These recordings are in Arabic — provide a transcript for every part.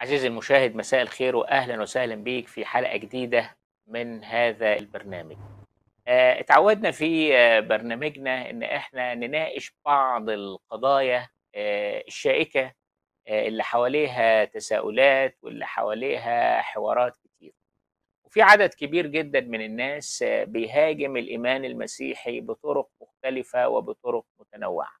عزيزي المشاهد مساء الخير واهلا وسهلا بيك في حلقه جديده من هذا البرنامج. آه، اتعودنا في آه، برنامجنا ان احنا نناقش بعض القضايا آه، الشائكه اللي حواليها تساؤلات واللي حواليها حوارات كتير. وفي عدد كبير جدا من الناس بيهاجم الايمان المسيحي بطرق مختلفه وبطرق متنوعه.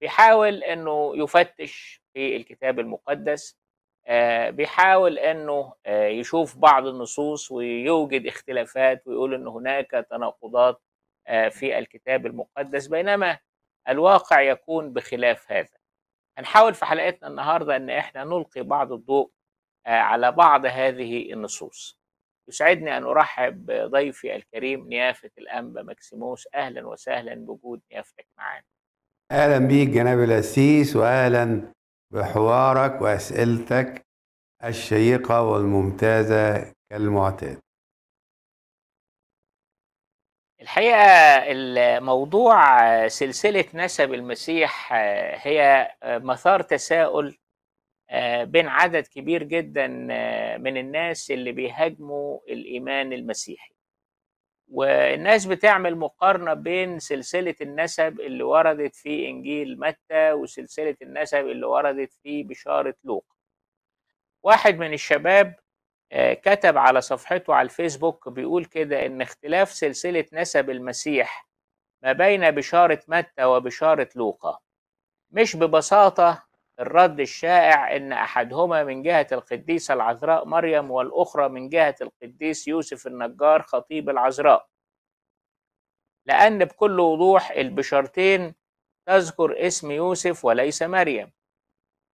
بيحاول انه يفتش في الكتاب المقدس آه، بيحاول انه آه، يشوف بعض النصوص ويوجد اختلافات ويقول ان هناك تناقضات آه، في الكتاب المقدس بينما الواقع يكون بخلاف هذا هنحاول في حلقتنا النهارده ان احنا نلقي بعض الضوء على بعض هذه النصوص يسعدني ان ارحب بضيفي الكريم نيافه الانبا ماكسيموس اهلا وسهلا بوجود نيافتك معانا اهلا بيك جناب الاسيس واهلا بحوارك وأسئلتك الشيقة والممتازة كالمعتاد الحقيقة الموضوع سلسلة نسب المسيح آه، هي آه، مثار تساؤل آه، بين عدد كبير جدا من الناس اللي بيهاجموا الإيمان المسيحي والناس بتعمل مقارنة بين سلسلة النسب اللي وردت في إنجيل متى وسلسلة النسب اللي وردت في بشارة لوقا واحد من الشباب آه، كتب على صفحته على الفيسبوك بيقول كده إن اختلاف سلسلة نسب المسيح ما بين بشارة متى وبشارة لوقا مش ببساطة الرد الشائع أن أحدهما من جهة القديسة العذراء مريم والأخرى من جهة القديس يوسف النجار خطيب العذراء لأن بكل وضوح البشارتين تذكر اسم يوسف وليس مريم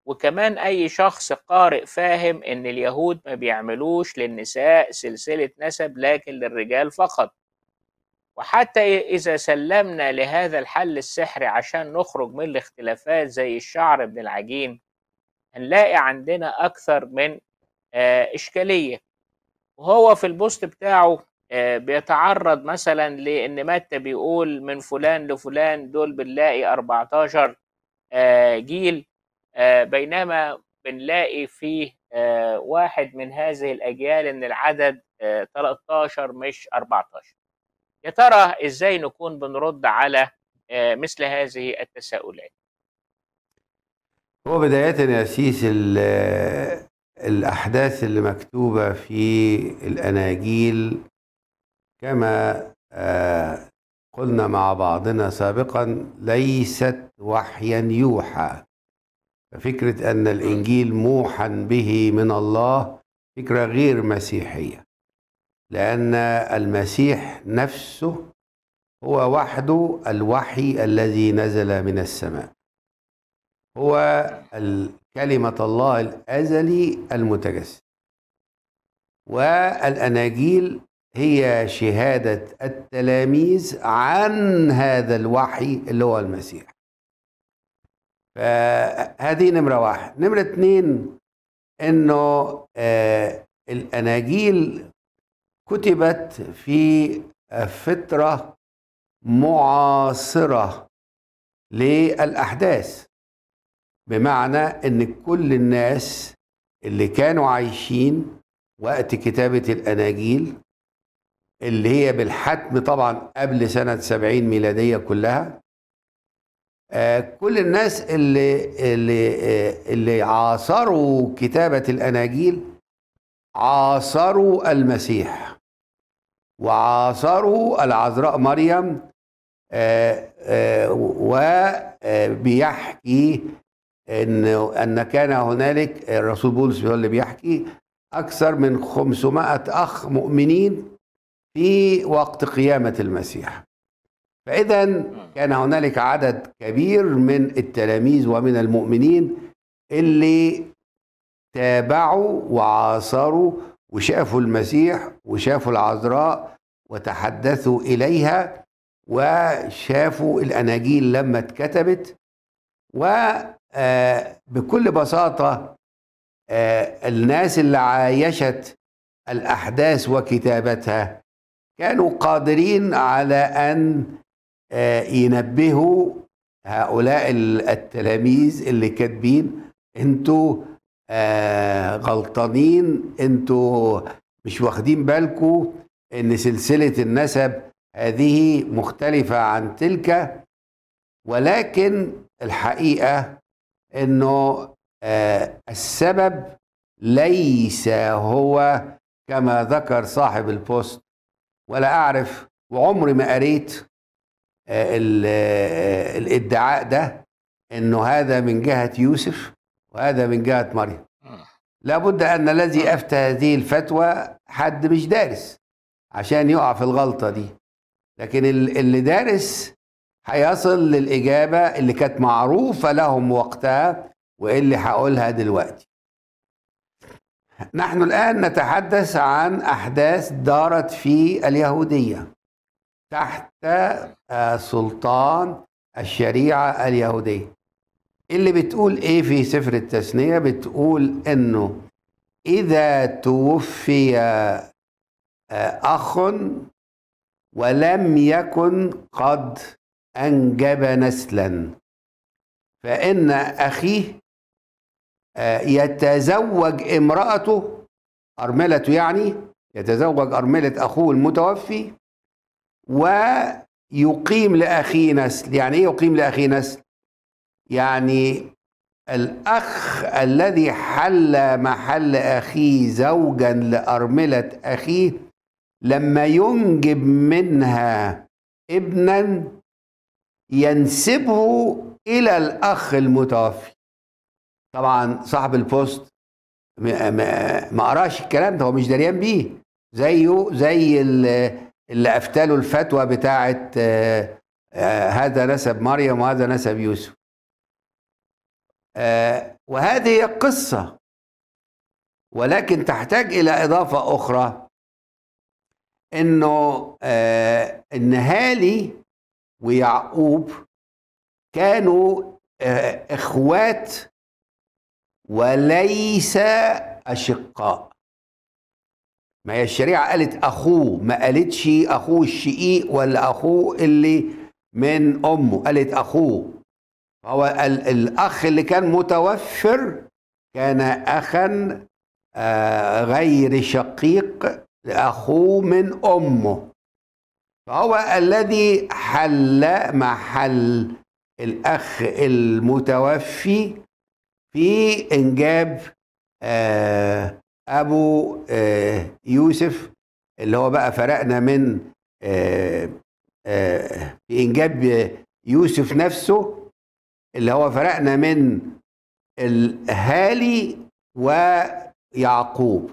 وكمان أي شخص قارئ فاهم إن اليهود ما بيعملوش للنساء سلسلة نسب لكن للرجال فقط وحتى إذا سلمنا لهذا الحل السحري عشان نخرج من الاختلافات زي الشعر ابن العجين هنلاقي عندنا أكثر من آه، إشكالية وهو في البوست بتاعه آه، بيتعرض مثلا لأن متى بيقول من فلان لفلان دول بنلاقي 14 آه، جيل بينما بنلاقي فيه واحد من هذه الأجيال إن العدد 13 مش 14 يا ترى ازاي نكون بنرد على آه، مثل هذه التساؤلات هو بداية يا سيس آه، الأحداث اللي مكتوبة في الأناجيل كما آه، قلنا مع بعضنا سابقا ليست وحيا يوحى ففكرة أن الإنجيل موحى به من الله فكرة غير مسيحية لأن المسيح نفسه هو وحده الوحي الذي نزل من السماء هو كلمة الله الأزلي المتجسد والأناجيل هي شهادة التلاميذ عن هذا الوحي اللي هو المسيح فهذه نمرة واحد نمرة اتنين انه آه الاناجيل كتبت في فترة معاصرة للأحداث بمعنى أن كل الناس اللي كانوا عايشين وقت كتابة الأناجيل اللي هي بالحتم طبعا قبل سنة سبعين ميلادية كلها آه، كل الناس اللي, اللي, آه، اللي عاصروا كتابة الأناجيل عاصروا المسيح وعاصره العذراء مريم آه، آه، وبيحكي آه، ان ان كان هنالك الرسول بولس هو اللي بيحكي اكثر من 500 اخ مؤمنين في وقت قيامه المسيح فاذا كان هنالك عدد كبير من التلاميذ ومن المؤمنين اللي تابعوا وعاصروا وشافوا المسيح وشافوا العذراء وتحدثوا إليها وشافوا الأناجيل لما اتكتبت وبكل آه، بساطة آه، الناس اللي عايشت الأحداث وكتابتها كانوا قادرين على أن آه، ينبهوا هؤلاء التلاميذ اللي كاتبين انتوا آه، غلطانين انتوا مش واخدين بالكم ان سلسله النسب هذه مختلفه عن تلك ولكن الحقيقه انه آه، السبب ليس هو كما ذكر صاحب البوست ولا اعرف وعمري ما قريت آه، الادعاء ده انه هذا من جهه يوسف وهذا من جهة مريم لابد أن الذي أفتى هذه الفتوى حد مش دارس عشان يقع في الغلطة دي لكن اللي دارس هيصل للإجابة اللي كانت معروفة لهم وقتها واللي هقولها دلوقتي نحن الآن نتحدث عن أحداث دارت في اليهودية تحت آه، سلطان الشريعة اليهودية اللي بتقول ايه في سفر التثنية بتقول انه اذا توفي آه، اخ ولم يكن قد انجب نسلا فان اخيه آه، يتزوج امرأته أرملته يعني يتزوج أرملة أخوه المتوفي ويقيم لأخيه نسل يعني إيه يقيم لأخيه نسل يعني الأخ الذي حل محل أخيه زوجا لأرملة أخيه لما ينجب منها ابنا ينسبه إلى الأخ المتوفي طبعا صاحب البوست ما قراش الكلام ده هو مش دريان بيه زيه زي اللي افتلوا الفتوى بتاعه آه، آه، هذا نسب مريم وهذا نسب يوسف آه، وهذه قصة ولكن تحتاج إلى إضافة أخرى إنه النهالي آه، ويعقوب كانوا آه، إخوات وليس أشقاء ما هي الشريعة قالت أخوه ما قالتش أخوه الشقيق ولا أخوه اللي من أمه قالت أخوه هو الأخ اللي كان متوفر كان أخا آه، غير شقيق لأخوه من أمه فهو الذي حل محل الأخ المتوفي في إنجاب آه، أبو آه، يوسف اللي هو بقى فرقنا من في إنجاب يوسف نفسه اللي هو فرقنا من الهالي ويعقوب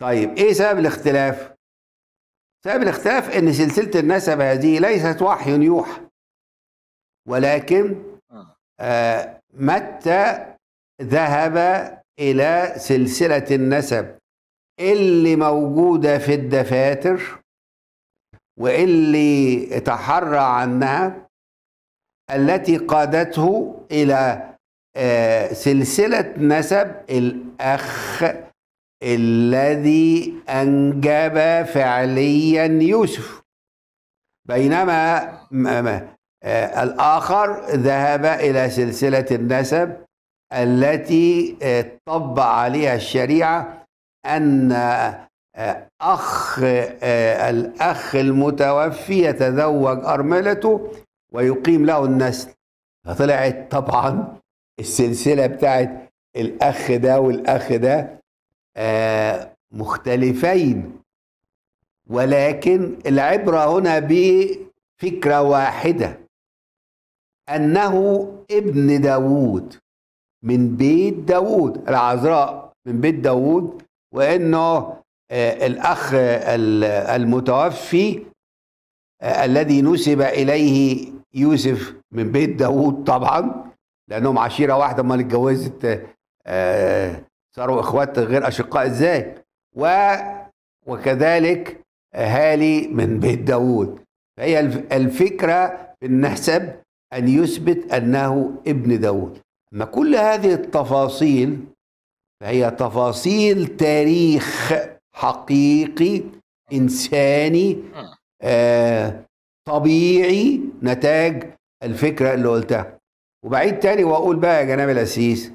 طيب ايه سبب الاختلاف سبب الاختلاف ان سلسله النسب هذه ليست وحي يوحى ولكن آه. آه متى ذهب الى سلسله النسب اللي موجوده في الدفاتر واللي تحرى عنها التي قادته إلى آه، سلسلة نسب الأخ الذي أنجب فعليا يوسف بينما آه، الآخر ذهب إلى سلسلة النسب التي آه، طبع عليها الشريعة أن أخ الأخ المتوفي يتزوج أرملته ويقيم له النسل فطلعت طبعا السلسله بتاعت الاخ ده والاخ ده آه مختلفين ولكن العبره هنا بفكره واحده انه ابن داوود من بيت داوود العذراء من بيت داوود وانه آه، الاخ المتوفي آه، الذي نسب اليه يوسف من بيت داوود طبعا لانهم عشيره واحده امال اتجوزت آه، صاروا اخوات غير اشقاء ازاي و وكذلك اهالي من بيت داوود فهي الفكره في ان يثبت انه ابن داوود ما كل هذه التفاصيل فهي تفاصيل تاريخ حقيقي انساني آه, آه، طبيعي نتاج الفكره اللي قلتها وبعيد تاني واقول بقى يا جناب الاسيس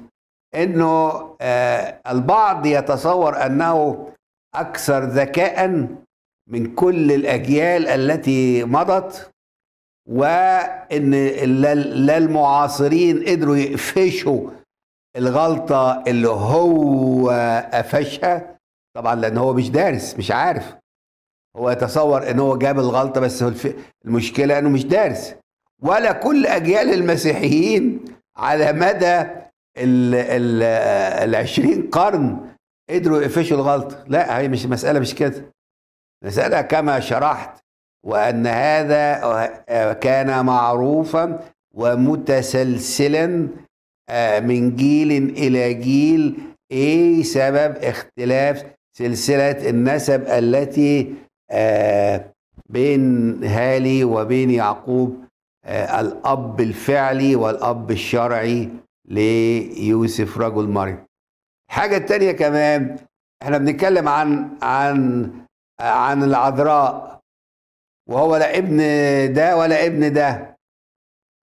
انه آه، البعض يتصور انه اكثر ذكاء من كل الاجيال التي مضت وان لا المعاصرين قدروا يقفشوا الغلطه اللي هو قفشها طبعا لان هو مش دارس مش عارف هو يتصور ان هو جاب الغلطه بس المشكله انه مش دارس ولا كل اجيال المسيحيين على مدى ال ال 20 قرن قدروا يقفشوا الغلطه لا هي مش مساله مش كده المساله كما شرحت وان هذا آه، كان معروفا ومتسلسلا آه، من جيل الى جيل ايه سبب اختلاف سلسله النسب التي آه، بين هالي وبين يعقوب آه، الأب الفعلي والأب الشرعي ليوسف رجل مريم حاجة تانية كمان احنا بنتكلم عن عن عن العذراء وهو لا ابن ده ولا ابن ده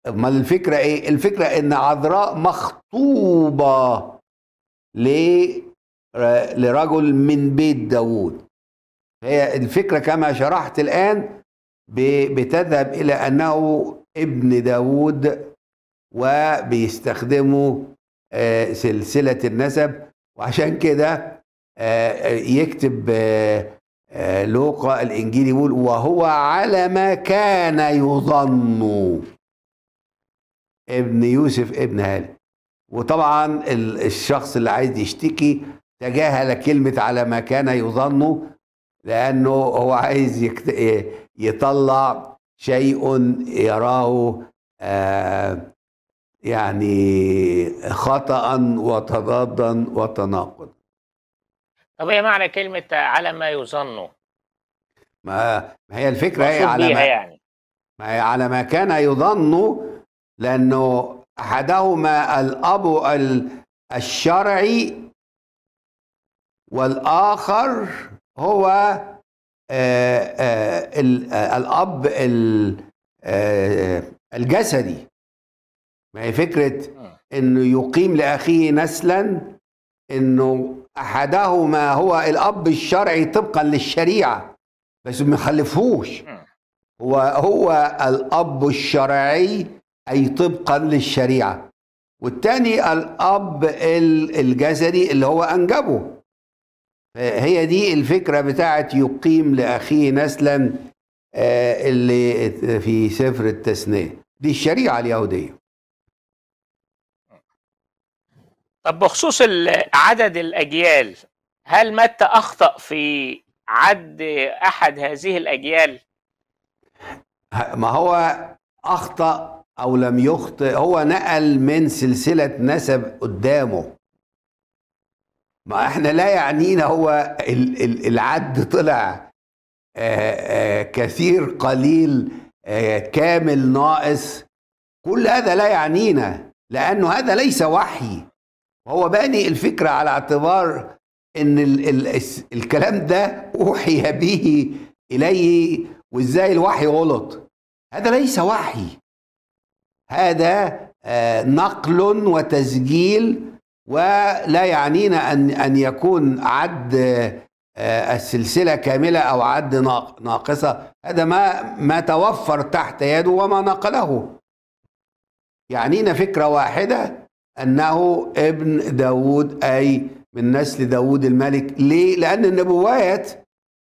امال الفكرة ايه الفكرة ان عذراء مخطوبة آه، لرجل من بيت داوود هي الفكرة كما شرحت الآن بتذهب إلى أنه ابن داود وبيستخدموا آه، سلسلة النسب وعشان كده آه، يكتب آه، لوقا الإنجيل يقول وهو على ما كان يظن ابن يوسف ابن هالي وطبعا الشخص اللي عايز يشتكي تجاهل كلمة على ما كان يظن لأنه هو عايز يكت... يطلع شيء يراه آه، يعني خطأ وتضادا وتناقض طب ايه معنى كلمة على ما يظن؟ ما هي الفكرة هي إيه على ما يعني. ما هي على ما كان يظن لأنه أحدهما الأب الشرعي والآخر هو آه، آه، آه، الاب الجسدي ما هي فكره انه يقيم لاخيه نسلا انه احدهما هو الاب الشرعي طبقا للشريعه بس ما خلفهوش هو هو الاب الشرعي اي طبقا للشريعه والتاني الاب الجسدي اللي هو انجبه هي دي الفكرة بتاعت يقيم لأخيه نسلا آه، اللي في سفر التثنية دي الشريعة اليهودية طب بخصوص عدد الأجيال هل متى أخطأ في عد أحد هذه الأجيال؟ ما هو أخطأ أو لم يخطئ هو نقل من سلسلة نسب قدامه ما احنا لا يعنينا هو العد طلع آه، آه، كثير قليل آه، كامل ناقص كل هذا لا يعنينا لانه هذا ليس وحي هو باني الفكره على اعتبار ان الكلام ده اوحي به اليه وازاي الوحي غلط هذا ليس وحي هذا نقل وتسجيل ولا يعنينا ان ان يكون عد آه، السلسله كامله او عد ناقصه هذا ما ما توفر تحت يده وما نقله يعنينا فكره واحده انه ابن داود اي من نسل داود الملك ليه لان النبوات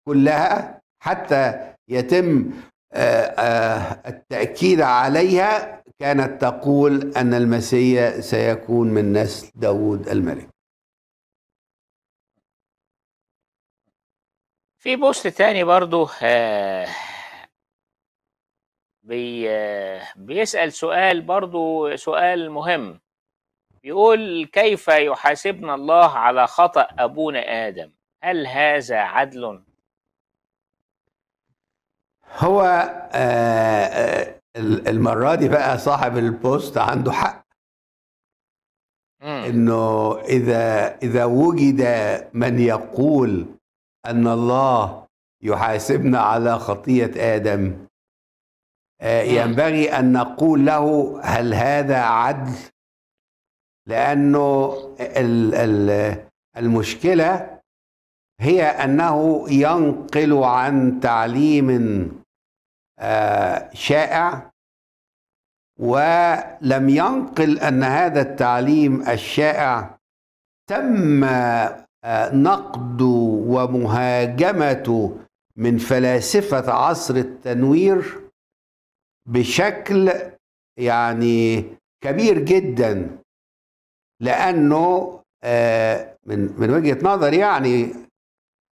كلها حتى يتم آه، آه، التاكيد عليها كانت تقول أن المسيا سيكون من نسل داود الملك في بوست تاني برضو آه بي آه بيسأل سؤال برضو سؤال مهم بيقول كيف يحاسبنا الله على خطأ أبونا آدم هل هذا عدل؟ هو آه, آه، المره دي بقى صاحب البوست عنده حق انه اذا اذا وجد من يقول ان الله يحاسبنا على خطيه ادم آه، ينبغي ان نقول له هل هذا عدل لانه المشكله هي انه ينقل عن تعليم آه، شائع ولم ينقل ان هذا التعليم الشائع تم آه، نقده ومهاجمته من فلاسفه عصر التنوير بشكل يعني كبير جدا لانه آه، من من وجهه نظر يعني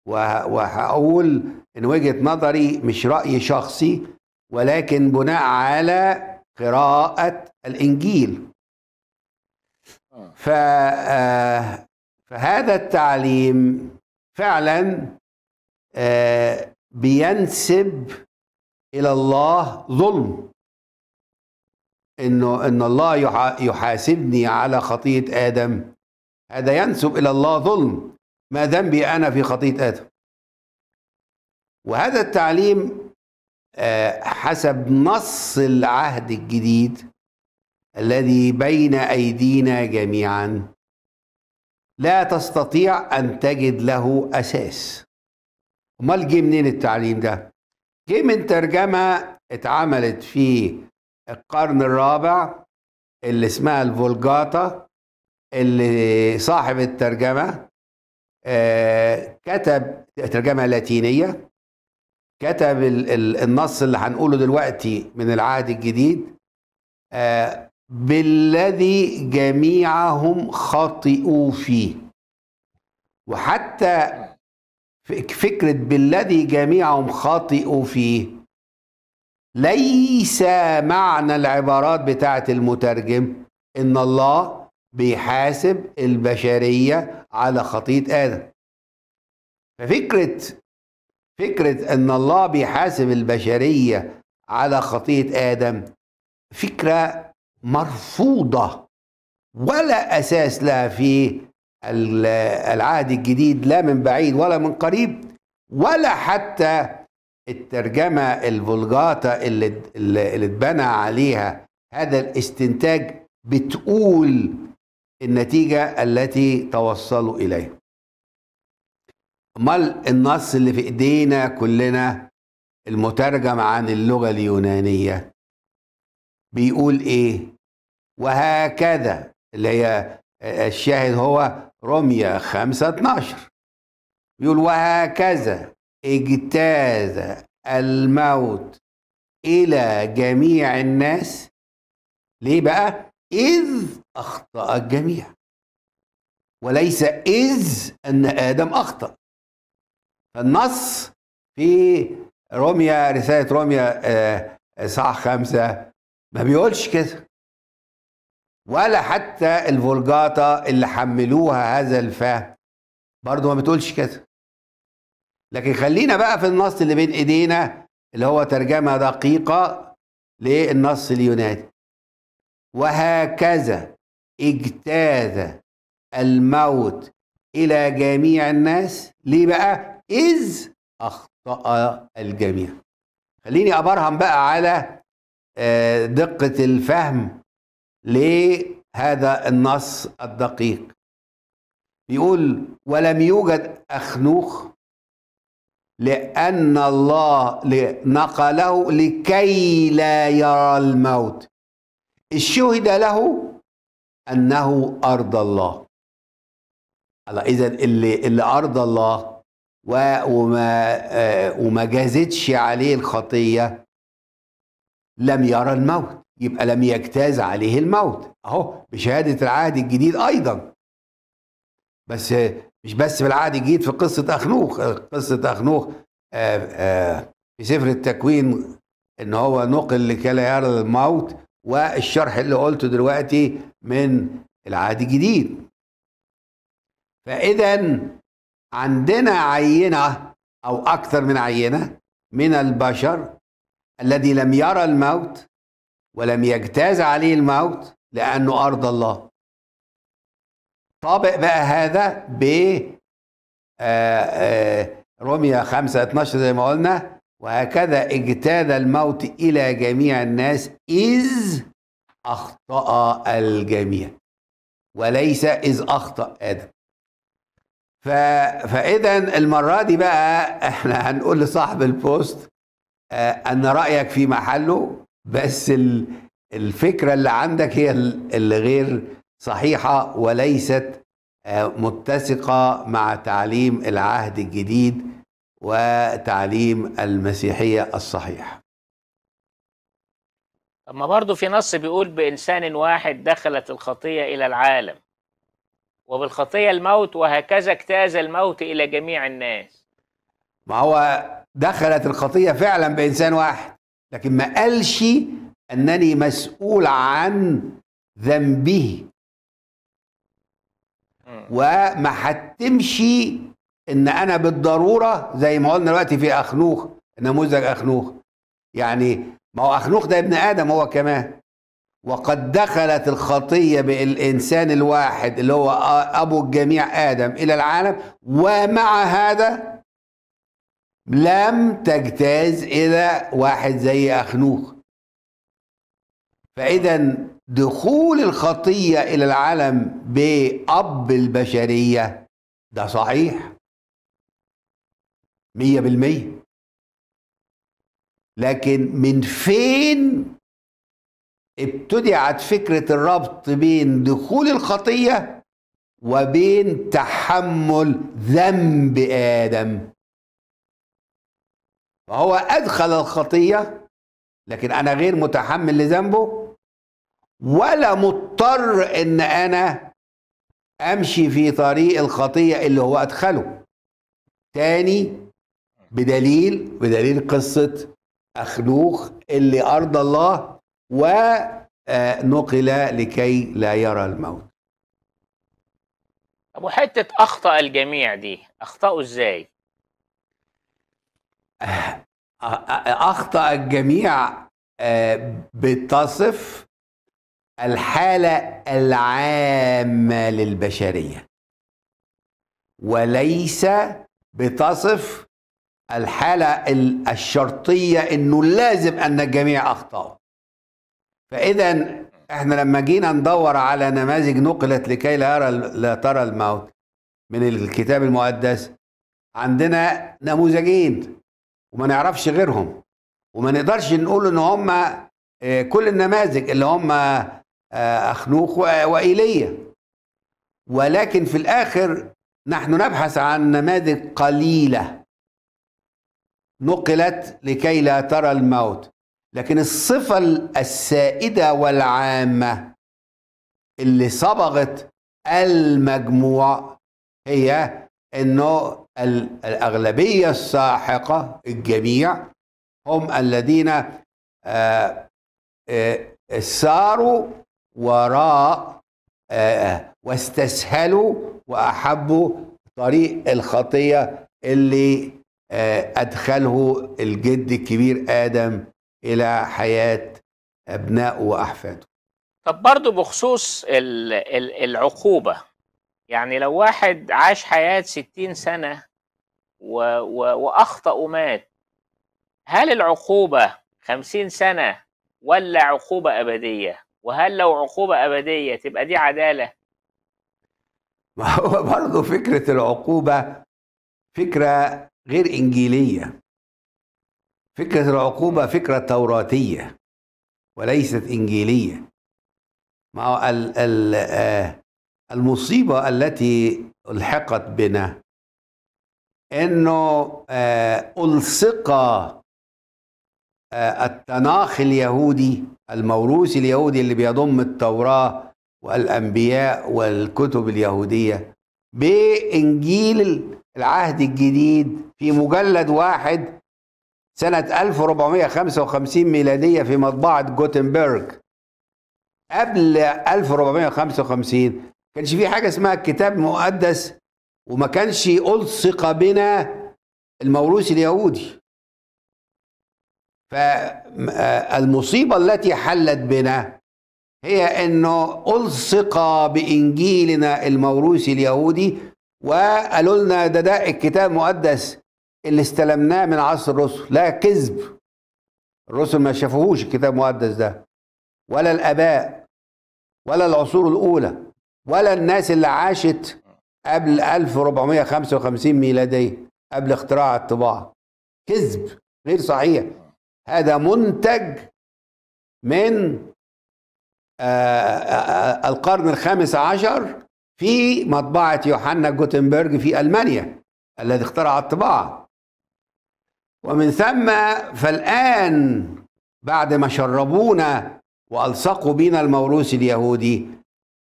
وهقول ان وجهه نظري مش راي شخصي ولكن بناء على قراءه الانجيل آه. آه، فهذا التعليم فعلا آه، بينسب الى الله ظلم انه ان الله يحاسبني على خطيه ادم هذا ينسب الى الله ظلم ما ذنبي أنا في خطية آدم وهذا التعليم آه، حسب نص العهد الجديد الذي بين أيدينا جميعا لا تستطيع أن تجد له أساس أمال جه منين التعليم ده؟ جه من ترجمة اتعملت في القرن الرابع اللي اسمها الفولجاتا اللي صاحب الترجمة آه، كتب ترجمة لاتينية كتب النص اللي هنقوله دلوقتي من العهد الجديد آه، بالذي جميعهم خطئوا فيه وحتى فكرة بالذي جميعهم خطئوا فيه ليس معنى العبارات بتاعة المترجم إن الله بيحاسب البشرية على خطية آدم ففكرة فكرة أن الله بيحاسب البشرية على خطية آدم فكرة مرفوضة ولا أساس لها في العهد الجديد لا من بعيد ولا من قريب ولا حتى الترجمة الفولجاتا اللي, اللي اتبنى عليها هذا الاستنتاج بتقول النتيجة التي توصلوا إليها أمال النص اللي في إيدينا كلنا المترجم عن اللغة اليونانية بيقول إيه وهكذا اللي هي الشاهد هو رمية خمسة اتناشر بيقول وهكذا اجتاز الموت إلى جميع الناس ليه بقى؟ إذ أخطأ الجميع وليس إذ أن آدم أخطأ فالنص في روميا رسالة روميا آه، آه، صح خمسة ما بيقولش كده ولا حتى الفولجاتا اللي حملوها هذا الفهم برضه ما بتقولش كده لكن خلينا بقى في النص اللي بين ايدينا اللي هو ترجمة دقيقة للنص اليوناني وهكذا اجتاز الموت إلى جميع الناس ليه بقى؟ إذ أخطأ الجميع خليني أبرهن بقى على آه، دقة الفهم لهذا النص الدقيق يقول ولم يوجد أخنوخ لأن الله نقله لكي لا يرى الموت الشهد له أنه أرضى الله الله إذا اللي اللي أرضى الله وما آه، وما جازتش عليه الخطية لم يرى الموت يبقى لم يجتاز عليه الموت أهو بشهادة العهد الجديد أيضا بس مش بس في العهد الجديد في قصة أخنوخ قصة أخنوخ آه، آه، في سفر التكوين إن هو نقل لكي لا يرى الموت والشرح اللي قلته دلوقتي من العهد الجديد فاذا عندنا عينه او اكثر من عينه من البشر الذي لم يرى الموت ولم يجتاز عليه الموت لانه ارض الله طابق بقى هذا ب روميا 5 12 زي ما قلنا وهكذا اجتاد الموت إلى جميع الناس إذ أخطأ الجميع وليس إذ أخطأ آدم ف... فإذا المرة دي بقى احنا هنقول لصاحب البوست آه أن رأيك في محله بس ال... الفكرة اللي عندك هي اللي غير صحيحة وليست آه، متسقة مع تعليم العهد الجديد وتعليم المسيحية الصحيحة أما برضه في نص بيقول بإنسان واحد دخلت الخطية إلى العالم وبالخطية الموت وهكذا اجتاز الموت إلى جميع الناس ما هو دخلت الخطية فعلا بإنسان واحد لكن ما قالش أنني مسؤول عن ذنبه وما حتمشي ان انا بالضروره زي ما قلنا دلوقتي في اخنوخ نموذج اخنوخ يعني ما هو اخنوخ ده ابن ادم هو كمان وقد دخلت الخطيه بالانسان الواحد اللي هو ابو الجميع ادم الى العالم ومع هذا لم تجتاز الى واحد زي اخنوخ فاذا دخول الخطيه الى العالم باب البشريه ده صحيح مية بالمية لكن من فين ابتدعت فكرة الربط بين دخول الخطية وبين تحمل ذنب آدم فهو أدخل الخطية لكن أنا غير متحمل لذنبه ولا مضطر إن أنا أمشي في طريق الخطية اللي هو أدخله تاني بدليل بدليل قصة أخلوخ اللي أرضى الله ونقل آه، لكي لا يرى الموت أبو حتة أخطأ الجميع دي أخطأوا إزاي؟ آه، أخطأ الجميع آه، بتصف الحالة العامة للبشرية وليس بتصف الحالة الشرطية انه لازم ان الجميع اخطأوا فاذا احنا لما جينا ندور على نماذج نقلت لكي لا, يرى لا ترى الموت من الكتاب المقدس عندنا نموذجين وما نعرفش غيرهم وما نقدرش نقول ان هم آه، كل النماذج اللي هم آه، اخنوخ وايليا ولكن في الاخر نحن نبحث عن نماذج قليله نقلت لكي لا ترى الموت لكن الصفة السائدة والعامة اللي صبغت المجموع هي أنه الأغلبية الساحقة الجميع هم الذين آه، آه، ساروا وراء آه، واستسهلوا وأحبوا طريق الخطية اللي آه، أدخله الجد الكبير آدم إلى حياة أبنائه وأحفاده طب برضو بخصوص العقوبة يعني لو واحد عاش حياة ستين سنة وأخطأ ومات هل العقوبة خمسين سنة ولا عقوبة أبدية وهل لو عقوبة أبدية تبقى دي عدالة ما هو برضو فكرة العقوبة فكرة غير انجيليه فكره العقوبه فكره توراتيه وليست انجيليه ما آه المصيبه التي الحقت بنا انه آه الصق آه التناخ اليهودي الموروث اليهودي اللي بيضم التوراه والانبياء والكتب اليهوديه بانجيل العهد الجديد في مجلد واحد سنة 1455 ميلادية في مطبعة جوتنبرج قبل 1455 ما كانش في حاجة اسمها الكتاب المقدس وما كانش ألصق بنا الموروث اليهودي فالمصيبة آه، التي حلت بنا هي أنه ألصق بإنجيلنا الموروث اليهودي وقالوا لنا ده ده الكتاب المقدس اللي استلمناه من عصر الرسل لا كذب الرسل ما شافوهوش الكتاب المقدس ده ولا الاباء ولا العصور الاولى ولا الناس اللي عاشت قبل 1455 ميلاديه قبل اختراع الطباعه كذب غير صحيح هذا منتج من آه، آه، آه، القرن الخامس عشر في مطبعة يوحنا جوتنبرج في ألمانيا الذي اخترع الطباعة ومن ثم فالآن بعد ما شربونا وألصقوا بينا الموروث اليهودي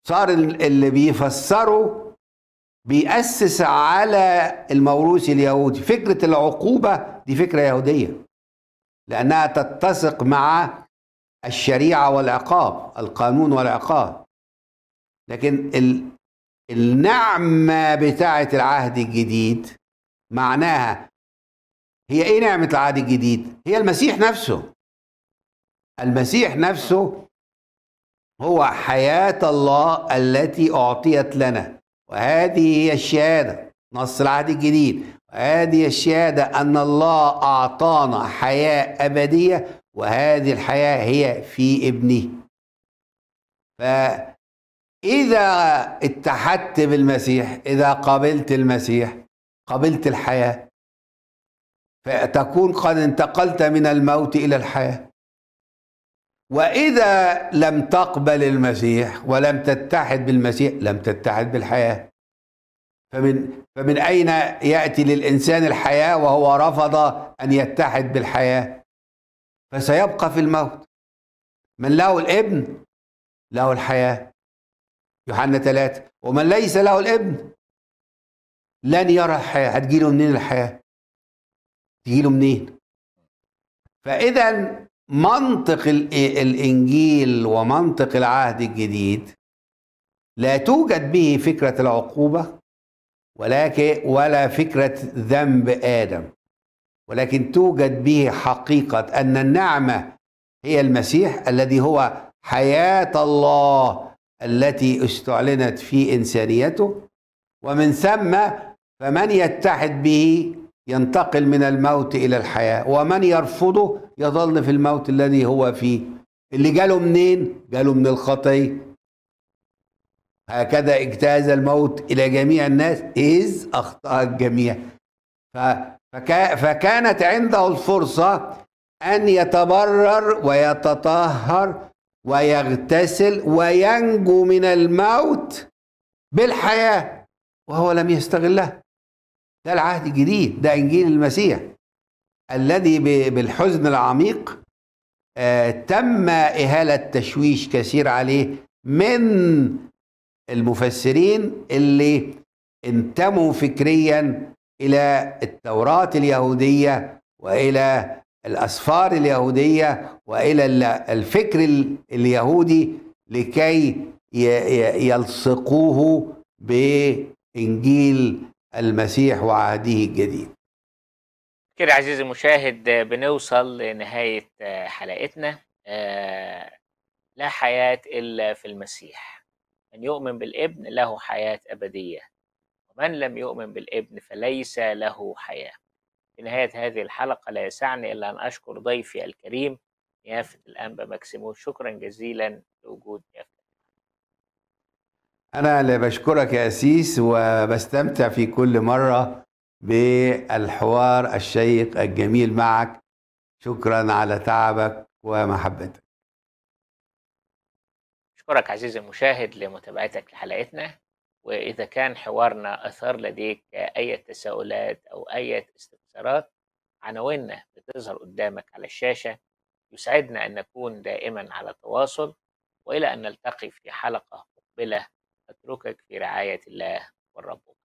صار اللي بيفسروا بيأسس على الموروث اليهودي فكرة العقوبة دي فكرة يهودية لأنها تتسق مع الشريعة والعقاب القانون والعقاب لكن ال... النعمة بتاعة العهد الجديد معناها هي ايه نعمه العهد الجديد هي المسيح نفسه المسيح نفسه هو حياه الله التي اعطيت لنا وهذه هي الشهاده نص العهد الجديد هذه الشهاده ان الله اعطانا حياه ابديه وهذه الحياه هي في ابنه فاذا اتحدت بالمسيح اذا قابلت المسيح قابلت الحياه فتكون قد انتقلت من الموت الى الحياه واذا لم تقبل المسيح ولم تتحد بالمسيح لم تتحد بالحياه فمن فمن اين ياتي للانسان الحياه وهو رفض ان يتحد بالحياه فسيبقى في الموت من له الابن له الحياه يوحنا ثلاثة ومن ليس له الابن لن يرى الحياة هتجيله منين الحياة تجيله منين فاذا منطق الانجيل ومنطق العهد الجديد لا توجد به فكره العقوبه ولكن ولا فكره ذنب ادم ولكن توجد به حقيقه ان النعمه هي المسيح الذي هو حياه الله التي استعلنت في انسانيته ومن ثم فمن يتحد به ينتقل من الموت إلى الحياة ومن يرفضه يظل في الموت الذي هو فيه اللي جاله منين؟ جاله من الخطية هكذا اجتاز الموت إلى جميع الناس إذ أخطأ الجميع فكانت عنده الفرصة أن يتبرر ويتطهر ويغتسل وينجو من الموت بالحياة وهو لم يستغلها ده العهد الجديد ده انجيل المسيح الذي بالحزن العميق آه، تم اهاله تشويش كثير عليه من المفسرين اللي انتموا فكريا الى التوراه اليهوديه والى الاسفار اليهوديه والى الفكر اليهودي لكي يلصقوه بانجيل المسيح وعهده الجديد كده عزيزي المشاهد بنوصل لنهاية آه، حلقتنا آه، لا حياة إلا في المسيح من يؤمن بالابن له حياة أبدية ومن لم يؤمن بالابن فليس له حياة في نهاية هذه الحلقة لا يسعني إلا أن أشكر ضيفي الكريم نيافة الأنبا مكسيمون شكرا جزيلا لوجود نيافة أنا اللي بشكرك يا أسيس وبستمتع في كل مرة بالحوار الشيق الجميل معك شكرا على تعبك ومحبتك أشكرك عزيزي المشاهد لمتابعتك لحلقتنا وإذا كان حوارنا أثار لديك أي تساؤلات أو أي استفسارات عناويننا بتظهر قدامك على الشاشة يسعدنا أن نكون دائما على تواصل وإلى أن نلتقي في حلقة مقبلة أتركك في رعاية الله والرب